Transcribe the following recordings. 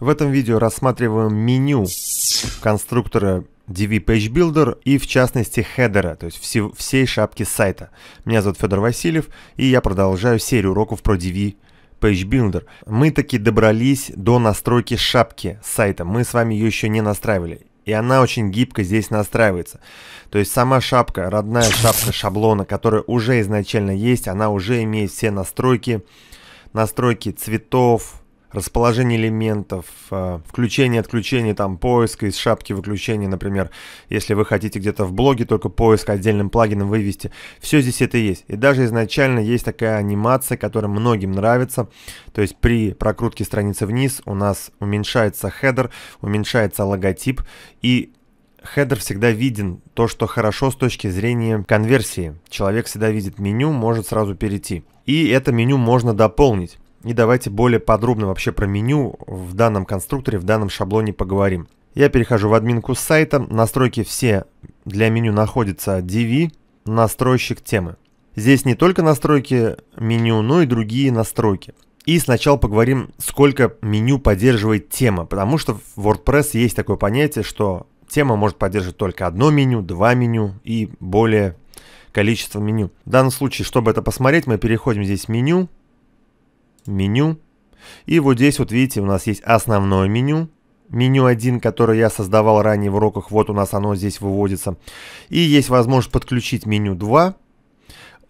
В этом видео рассматриваем меню конструктора DV Page Builder и в частности хедера, то есть все, всей шапки сайта. Меня зовут Федор Васильев и я продолжаю серию уроков про DV Page Builder. Мы таки добрались до настройки шапки сайта, мы с вами ее еще не настраивали. И она очень гибко здесь настраивается. То есть сама шапка, родная шапка шаблона, которая уже изначально есть, она уже имеет все настройки, настройки цветов, расположение элементов, э, включение, отключение, там, поиска из шапки выключения, например, если вы хотите где-то в блоге только поиск отдельным плагином вывести, все здесь это есть. И даже изначально есть такая анимация, которая многим нравится, то есть при прокрутке страницы вниз у нас уменьшается хедер, уменьшается логотип, и хедер всегда виден, то, что хорошо с точки зрения конверсии. Человек всегда видит меню, может сразу перейти. И это меню можно дополнить. И давайте более подробно вообще про меню в данном конструкторе, в данном шаблоне поговорим. Я перехожу в админку сайта, настройки все для меню находятся DV, настройщик темы. Здесь не только настройки меню, но и другие настройки. И сначала поговорим, сколько меню поддерживает тема, потому что в WordPress есть такое понятие, что тема может поддерживать только одно меню, два меню и более количество меню. В данном случае, чтобы это посмотреть, мы переходим здесь в меню, меню. И вот здесь вот видите, у нас есть основное меню. Меню 1, которое я создавал ранее в уроках, вот у нас оно здесь выводится. И есть возможность подключить меню 2.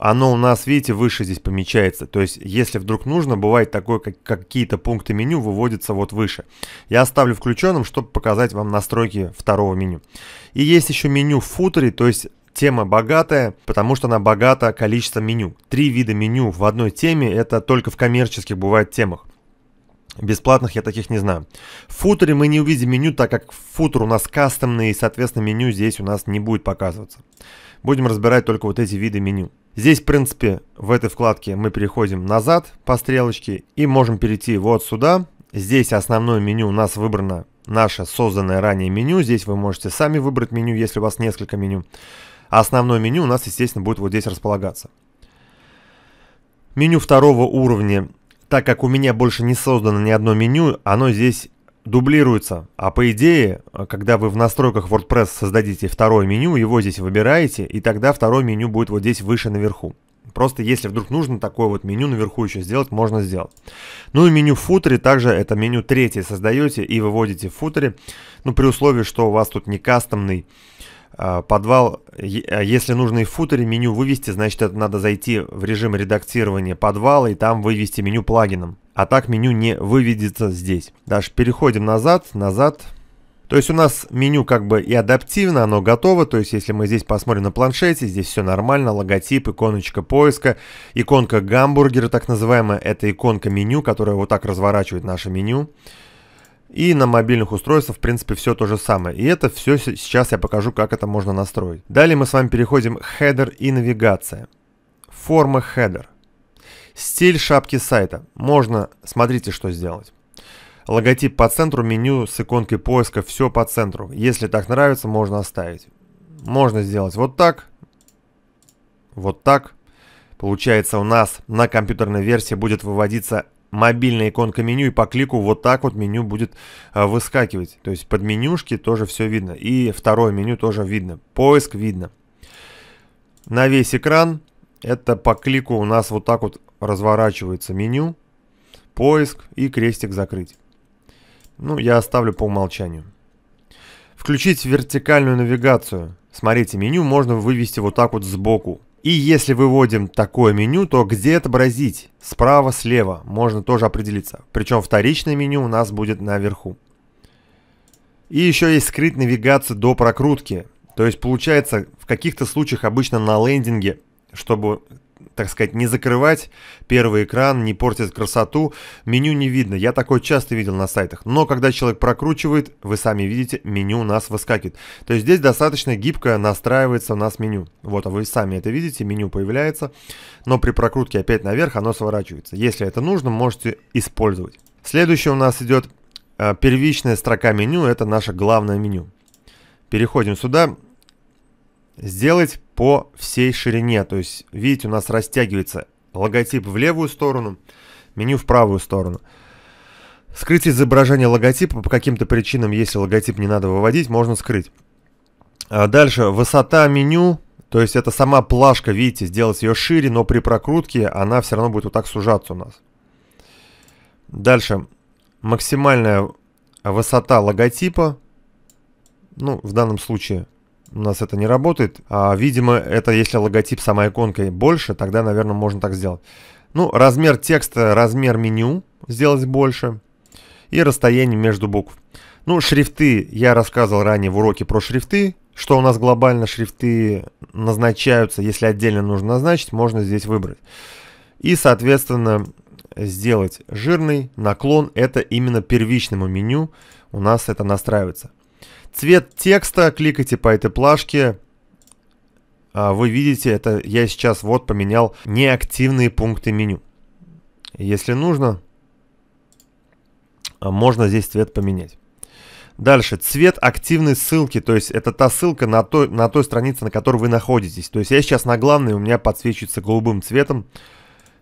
Оно у нас, видите, выше здесь помечается. То есть, если вдруг нужно, бывает такое, как какие-то пункты меню выводятся вот выше. Я оставлю включенным, чтобы показать вам настройки второго меню. И есть еще меню в футере, то есть Тема богатая, потому что она богата количеством меню. Три вида меню в одной теме, это только в коммерческих бывает темах. Бесплатных я таких не знаю. В футере мы не увидим меню, так как футер у нас кастомный, и, соответственно, меню здесь у нас не будет показываться. Будем разбирать только вот эти виды меню. Здесь, в принципе, в этой вкладке мы переходим назад по стрелочке и можем перейти вот сюда. Здесь основное меню у нас выбрано наше созданное ранее меню. Здесь вы можете сами выбрать меню, если у вас несколько меню. А основное меню у нас, естественно, будет вот здесь располагаться. Меню второго уровня, так как у меня больше не создано ни одно меню, оно здесь дублируется. А по идее, когда вы в настройках WordPress создадите второе меню, его здесь выбираете, и тогда второе меню будет вот здесь выше наверху. Просто если вдруг нужно такое вот меню наверху еще сделать, можно сделать. Ну и меню в футере также это меню третье создаете и выводите в футере. Ну при условии, что у вас тут не кастомный а, подвал, а, если нужно и в футере меню вывести, значит это надо зайти в режим редактирования подвала и там вывести меню плагином. А так меню не выведется здесь. Даже переходим назад, назад. То есть у нас меню как бы и адаптивно, оно готово. То есть если мы здесь посмотрим на планшете, здесь все нормально. Логотип, иконочка поиска, иконка гамбургера так называемая. Это иконка меню, которая вот так разворачивает наше меню. И на мобильных устройствах, в принципе, все то же самое. И это все сейчас я покажу, как это можно настроить. Далее мы с вами переходим к хедер и навигация. Форма хедер. Стиль шапки сайта. Можно, смотрите, что сделать. Логотип по центру, меню с иконкой поиска, все по центру. Если так нравится, можно оставить. Можно сделать вот так. Вот так. Получается у нас на компьютерной версии будет выводиться мобильная иконка меню, и по клику вот так вот меню будет а, выскакивать. То есть под менюшки тоже все видно. И второе меню тоже видно. Поиск видно. На весь экран это по клику у нас вот так вот разворачивается меню, поиск и крестик закрыть. Ну, я оставлю по умолчанию. Включить вертикальную навигацию. Смотрите, меню можно вывести вот так вот сбоку. И если выводим такое меню, то где отобразить? Справа, слева. Можно тоже определиться. Причем вторичное меню у нас будет наверху. И еще есть скрыть навигацию до прокрутки. То есть получается в каких-то случаях обычно на лендинге, чтобы так сказать, не закрывать первый экран, не портит красоту. Меню не видно. Я такое часто видел на сайтах. Но когда человек прокручивает, вы сами видите, меню у нас выскакивает. То есть здесь достаточно гибко настраивается у нас меню. Вот, а вы сами это видите, меню появляется. Но при прокрутке опять наверх оно сворачивается. Если это нужно, можете использовать. Следующее у нас идет э, первичная строка меню. Это наше главное меню. Переходим сюда сделать по всей ширине. То есть, видите, у нас растягивается логотип в левую сторону, меню в правую сторону. Скрыть изображение логотипа по каким-то причинам, если логотип не надо выводить, можно скрыть. А дальше высота меню, то есть это сама плашка, видите, сделать ее шире, но при прокрутке она все равно будет вот так сужаться у нас. Дальше максимальная высота логотипа, ну в данном случае у нас это не работает. А, видимо, это если логотип сама иконкой больше, тогда, наверное, можно так сделать. Ну, размер текста, размер меню сделать больше. И расстояние между букв. Ну, шрифты, я рассказывал ранее в уроке про шрифты, что у нас глобально шрифты назначаются, если отдельно нужно назначить, можно здесь выбрать. И, соответственно, сделать жирный наклон, это именно первичному меню у нас это настраивается. Цвет текста, кликайте по этой плашке. А, вы видите, это я сейчас вот поменял неактивные пункты меню. Если нужно, а, можно здесь цвет поменять. Дальше, цвет активной ссылки, то есть это та ссылка на той, на той странице, на которой вы находитесь. То есть я сейчас на главной, у меня подсвечивается голубым цветом.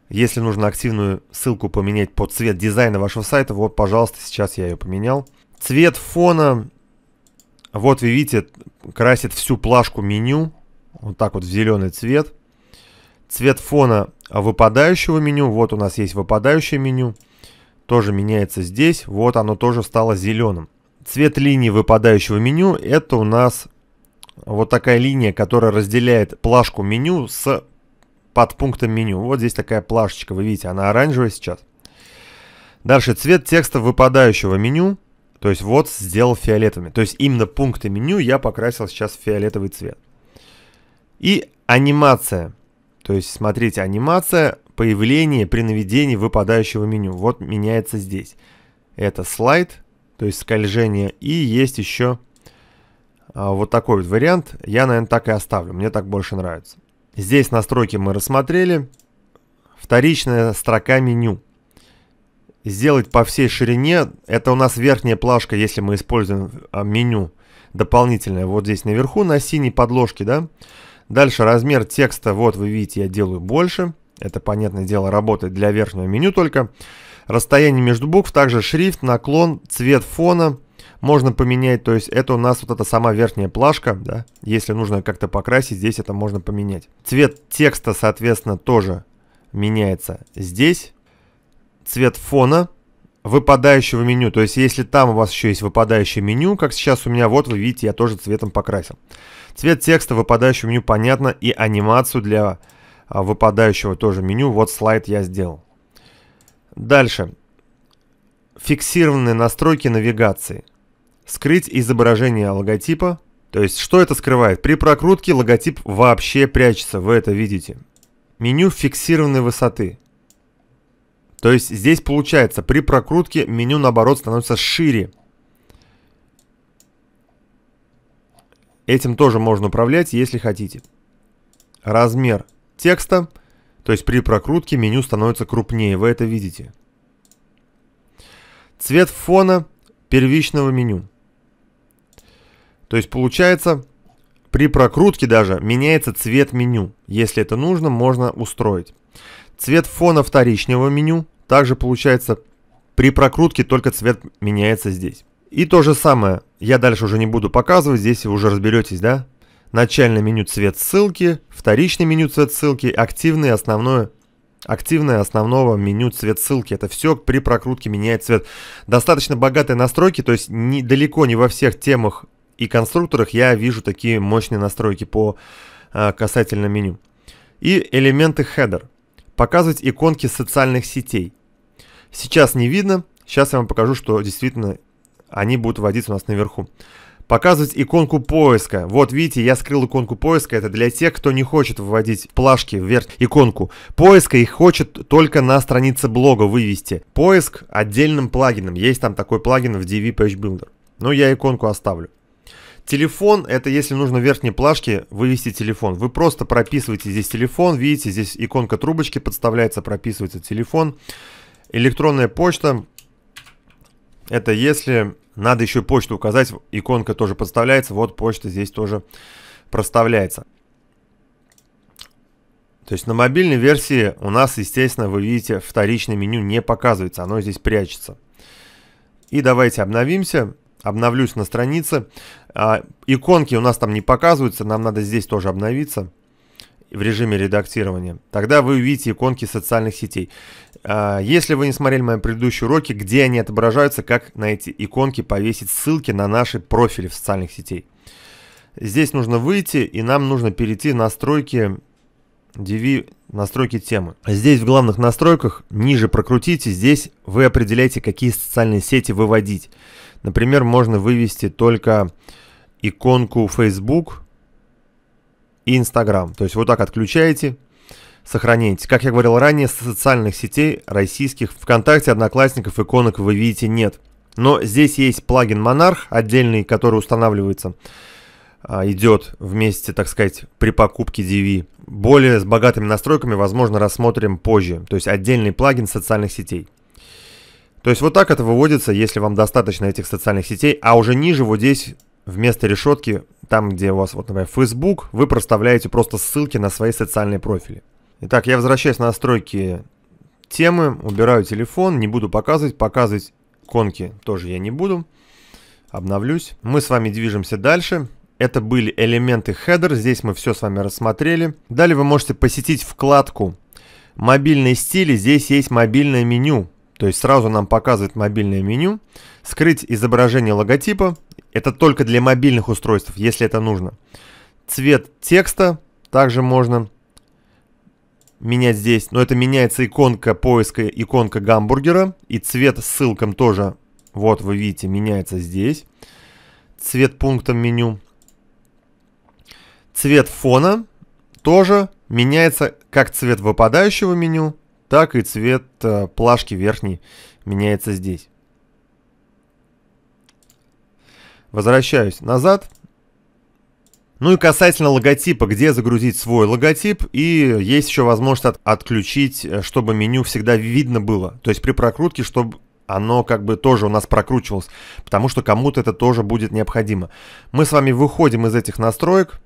Если нужно активную ссылку поменять под цвет дизайна вашего сайта, вот, пожалуйста, сейчас я ее поменял. Цвет фона, вот вы видите, красит всю плашку меню. Вот так вот в зеленый цвет. Цвет фона выпадающего меню. Вот у нас есть выпадающее меню. Тоже меняется здесь. Вот оно тоже стало зеленым. Цвет линии выпадающего меню это у нас вот такая линия, которая разделяет плашку меню с подпунктом меню. Вот здесь такая плашечка, вы видите, она оранжевая сейчас. Дальше цвет текста выпадающего меню. То есть вот сделал фиолетовыми. То есть именно пункты меню я покрасил сейчас в фиолетовый цвет. И анимация. То есть смотрите, анимация появления при наведении выпадающего меню. Вот меняется здесь. Это слайд, то есть скольжение. И есть еще а, вот такой вот вариант. Я, наверное, так и оставлю. Мне так больше нравится. Здесь настройки мы рассмотрели. Вторичная строка меню сделать по всей ширине. Это у нас верхняя плашка, если мы используем а, меню дополнительное. Вот здесь наверху на синей подложке, да. Дальше размер текста, вот вы видите, я делаю больше. Это, понятное дело, работает для верхнего меню только. Расстояние между букв, также шрифт, наклон, цвет фона можно поменять. То есть это у нас вот эта сама верхняя плашка, да. Если нужно как-то покрасить, здесь это можно поменять. Цвет текста, соответственно, тоже меняется здесь цвет фона выпадающего меню. То есть, если там у вас еще есть выпадающее меню, как сейчас у меня, вот вы видите, я тоже цветом покрасил. Цвет текста выпадающего меню понятно, и анимацию для а, выпадающего тоже меню. Вот слайд я сделал. Дальше. Фиксированные настройки навигации. Скрыть изображение логотипа. То есть, что это скрывает? При прокрутке логотип вообще прячется, вы это видите. Меню фиксированной высоты. То есть здесь получается, при прокрутке меню наоборот становится шире. Этим тоже можно управлять, если хотите. Размер текста. То есть при прокрутке меню становится крупнее, вы это видите. Цвет фона первичного меню. То есть получается, при прокрутке даже меняется цвет меню. Если это нужно, можно устроить. Цвет фона вторичного меню также получается при прокрутке, только цвет меняется здесь. И то же самое, я дальше уже не буду показывать, здесь вы уже разберетесь, да? Начальное меню цвет ссылки, вторичный меню цвет ссылки, активное основное активное основного меню цвет ссылки. Это все при прокрутке меняет цвет. Достаточно богатые настройки, то есть не, далеко не во всех темах и конструкторах я вижу такие мощные настройки по а, касательно меню. И элементы header показывать иконки социальных сетей. Сейчас не видно, сейчас я вам покажу, что действительно они будут вводиться у нас наверху. Показывать иконку поиска. Вот видите, я скрыл иконку поиска. Это для тех, кто не хочет выводить плашки вверх иконку поиска и хочет только на странице блога вывести. Поиск отдельным плагином. Есть там такой плагин в DV Page Builder. Но я иконку оставлю. Телефон, это если нужно в верхней плашке вывести телефон. Вы просто прописываете здесь телефон, видите, здесь иконка трубочки подставляется, прописывается телефон. Электронная почта, это если надо еще почту указать, иконка тоже подставляется, вот почта здесь тоже проставляется. То есть на мобильной версии у нас, естественно, вы видите, вторичное меню не показывается, оно здесь прячется. И давайте обновимся обновлюсь на странице. А, иконки у нас там не показываются, нам надо здесь тоже обновиться в режиме редактирования. Тогда вы увидите иконки социальных сетей. А, если вы не смотрели мои предыдущие уроки, где они отображаются, как на эти иконки повесить ссылки на наши профили в социальных сетей. Здесь нужно выйти, и нам нужно перейти в настройки DV настройки темы. Здесь в главных настройках ниже прокрутите, здесь вы определяете, какие социальные сети выводить. Например, можно вывести только иконку Facebook и Instagram. То есть вот так отключаете, сохраняете. Как я говорил ранее, социальных сетей российских ВКонтакте, Одноклассников, иконок вы видите нет. Но здесь есть плагин Monarch отдельный, который устанавливается, а, идет вместе, так сказать, при покупке DV. Более с богатыми настройками, возможно, рассмотрим позже. То есть отдельный плагин социальных сетей. То есть вот так это выводится, если вам достаточно этих социальных сетей, а уже ниже вот здесь вместо решетки, там где у вас, вот, например, Facebook, вы проставляете просто ссылки на свои социальные профили. Итак, я возвращаюсь на настройки темы, убираю телефон, не буду показывать, показывать конки тоже я не буду, обновлюсь. Мы с вами движемся дальше. Это были элементы header. здесь мы все с вами рассмотрели. Далее вы можете посетить вкладку «Мобильные стили», здесь есть мобильное меню, то есть сразу нам показывает мобильное меню, скрыть изображение логотипа, это только для мобильных устройств, если это нужно. Цвет текста также можно менять здесь, но это меняется иконка поиска, иконка гамбургера, и цвет ссылкам тоже, вот вы видите, меняется здесь. Цвет пункта меню. Цвет фона тоже меняется как цвет выпадающего меню, так и цвет э, плашки верхней меняется здесь. Возвращаюсь назад. Ну и касательно логотипа, где загрузить свой логотип, и есть еще возможность от отключить, э, чтобы меню всегда видно было. То есть при прокрутке, чтобы оно как бы тоже у нас прокручивалось, потому что кому-то это тоже будет необходимо. Мы с вами выходим из этих настроек,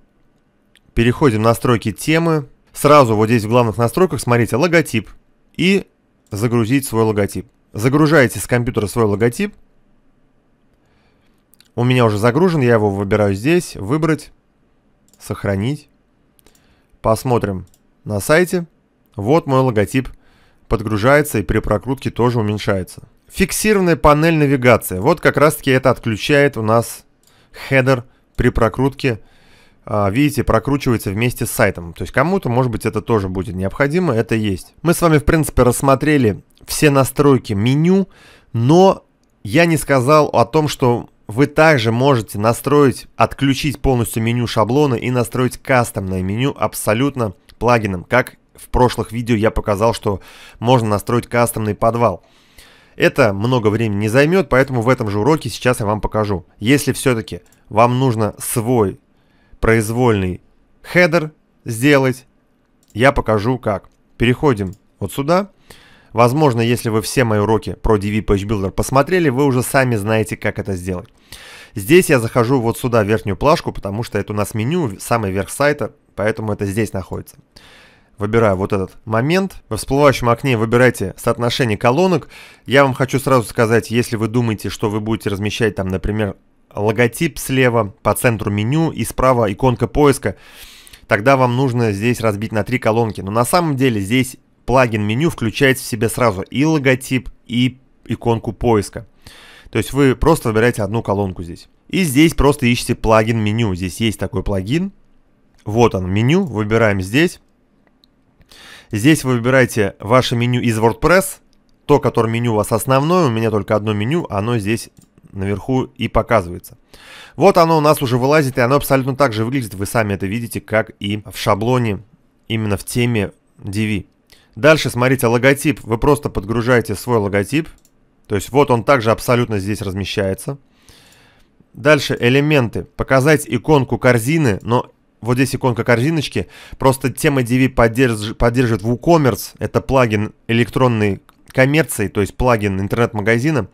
переходим в настройки темы. Сразу вот здесь в главных настройках, смотрите, логотип и загрузить свой логотип. Загружаете с компьютера свой логотип. У меня уже загружен, я его выбираю здесь, выбрать, сохранить. Посмотрим на сайте. Вот мой логотип подгружается и при прокрутке тоже уменьшается. Фиксированная панель навигации. Вот как раз таки это отключает у нас хедер при прокрутке а, видите, прокручивается вместе с сайтом. То есть кому-то, может быть, это тоже будет необходимо, это есть. Мы с вами, в принципе, рассмотрели все настройки меню, но я не сказал о том, что вы также можете настроить, отключить полностью меню шаблона и настроить кастомное меню абсолютно плагином, как в прошлых видео я показал, что можно настроить кастомный подвал. Это много времени не займет, поэтому в этом же уроке сейчас я вам покажу. Если все-таки вам нужно свой произвольный хедер сделать. Я покажу как. Переходим вот сюда. Возможно, если вы все мои уроки про DV Page Builder посмотрели, вы уже сами знаете, как это сделать. Здесь я захожу вот сюда, в верхнюю плашку, потому что это у нас меню, самый верх сайта, поэтому это здесь находится. Выбираю вот этот момент. в всплывающем окне выбирайте соотношение колонок. Я вам хочу сразу сказать, если вы думаете, что вы будете размещать там, например, логотип слева, по центру меню и справа иконка поиска. Тогда вам нужно здесь разбить на три колонки. Но на самом деле здесь плагин меню включает в себя сразу и логотип, и иконку поиска. То есть вы просто выбираете одну колонку здесь. И здесь просто ищите плагин меню. Здесь есть такой плагин. Вот он, меню. Выбираем здесь. Здесь вы выбираете ваше меню из WordPress. То, которое меню у вас основное. У меня только одно меню. Оно здесь наверху и показывается. Вот оно у нас уже вылазит, и оно абсолютно так же выглядит, вы сами это видите, как и в шаблоне, именно в теме DV. Дальше, смотрите, логотип, вы просто подгружаете свой логотип, то есть вот он также абсолютно здесь размещается. Дальше элементы. Показать иконку корзины, но вот здесь иконка корзиночки. Просто тема DV поддерж... поддерживает WooCommerce. Это плагин электронной коммерции, то есть плагин интернет-магазина.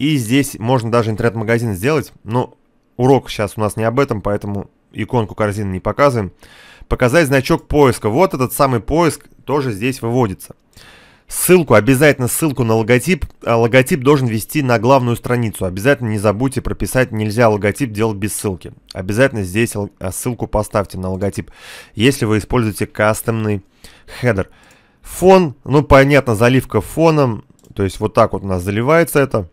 И здесь можно даже интернет-магазин сделать, но урок сейчас у нас не об этом, поэтому иконку корзины не показываем. Показать значок поиска. Вот этот самый поиск тоже здесь выводится. Ссылку, обязательно ссылку на логотип. А логотип должен вести на главную страницу. Обязательно не забудьте прописать «Нельзя логотип делать без ссылки». Обязательно здесь а, ссылку поставьте на логотип, если вы используете кастомный хедер. Фон, ну понятно, заливка фоном, то есть вот так вот у нас заливается это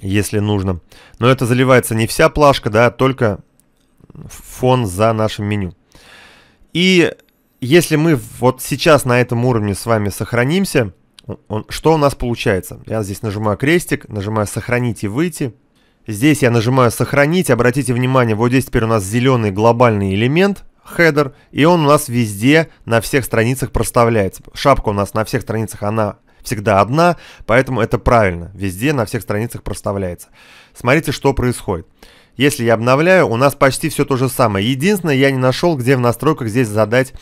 если нужно. Но это заливается не вся плашка, да, а только фон за нашим меню. И если мы вот сейчас на этом уровне с вами сохранимся, он, что у нас получается? Я здесь нажимаю крестик, нажимаю «Сохранить и выйти». Здесь я нажимаю «Сохранить». Обратите внимание, вот здесь теперь у нас зеленый глобальный элемент, хедер, и он у нас везде на всех страницах проставляется. Шапка у нас на всех страницах, она всегда одна, поэтому это правильно, везде на всех страницах проставляется. Смотрите, что происходит. Если я обновляю, у нас почти все то же самое. Единственное, я не нашел, где в настройках здесь задать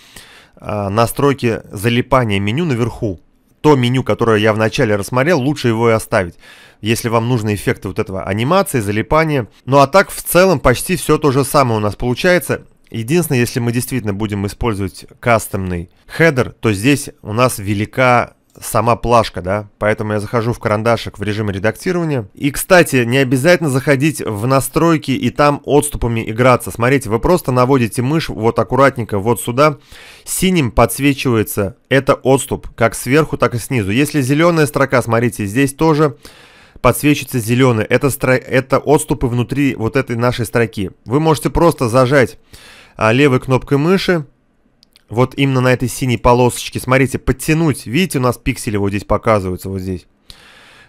э, настройки залипания меню наверху. То меню, которое я вначале рассмотрел, лучше его и оставить, если вам нужны эффекты вот этого анимации, залипания. Ну а так, в целом, почти все то же самое у нас получается. Единственное, если мы действительно будем использовать кастомный хедер, то здесь у нас велика сама плашка, да, поэтому я захожу в карандашик в режим редактирования. И, кстати, не обязательно заходить в настройки и там отступами играться. Смотрите, вы просто наводите мышь вот аккуратненько вот сюда, синим подсвечивается это отступ, как сверху, так и снизу. Если зеленая строка, смотрите, здесь тоже подсвечится зеленый, это, стро... это отступы внутри вот этой нашей строки. Вы можете просто зажать а, левой кнопкой мыши, вот именно на этой синей полосочке, смотрите, подтянуть. Видите, у нас пиксели вот здесь показываются, вот здесь.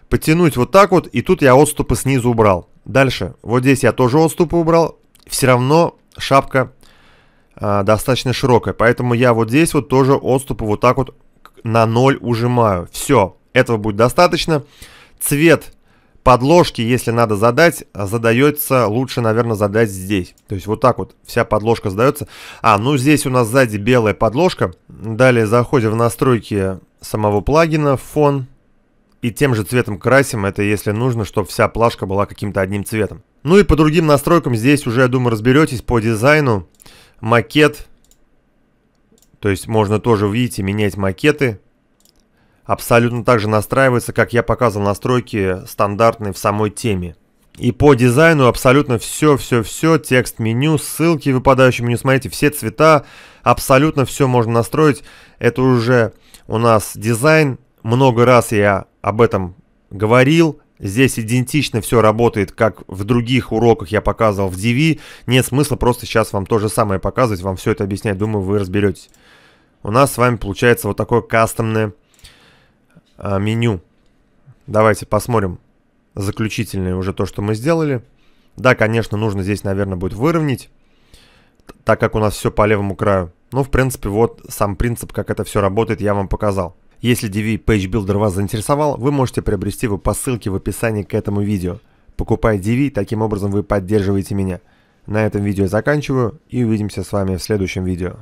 Подтянуть вот так вот, и тут я отступы снизу убрал. Дальше, вот здесь я тоже отступы убрал. Все равно шапка э, достаточно широкая, поэтому я вот здесь вот тоже отступы вот так вот на 0 ужимаю. Все, этого будет достаточно. Цвет подложки, если надо задать, задается лучше, наверное, задать здесь. То есть вот так вот вся подложка задается. А, ну здесь у нас сзади белая подложка. Далее заходим в настройки самого плагина, фон. И тем же цветом красим, это если нужно, чтобы вся плашка была каким-то одним цветом. Ну и по другим настройкам здесь уже, я думаю, разберетесь по дизайну. Макет. То есть можно тоже, видите, менять макеты абсолютно так же настраивается, как я показывал настройки стандартные в самой теме. И по дизайну абсолютно все-все-все, текст меню, ссылки в меню, смотрите, все цвета, абсолютно все можно настроить. Это уже у нас дизайн, много раз я об этом говорил, Здесь идентично все работает, как в других уроках я показывал в DV. Нет смысла просто сейчас вам то же самое показывать, вам все это объяснять. Думаю, вы разберетесь. У нас с вами получается вот такое кастомное а, меню. Давайте посмотрим заключительное уже то, что мы сделали. Да, конечно, нужно здесь, наверное, будет выровнять, так как у нас все по левому краю. Но, в принципе, вот сам принцип, как это все работает, я вам показал. Если DV Page Builder вас заинтересовал, вы можете приобрести его по ссылке в описании к этому видео. Покупая DV, таким образом вы поддерживаете меня. На этом видео я заканчиваю и увидимся с вами в следующем видео.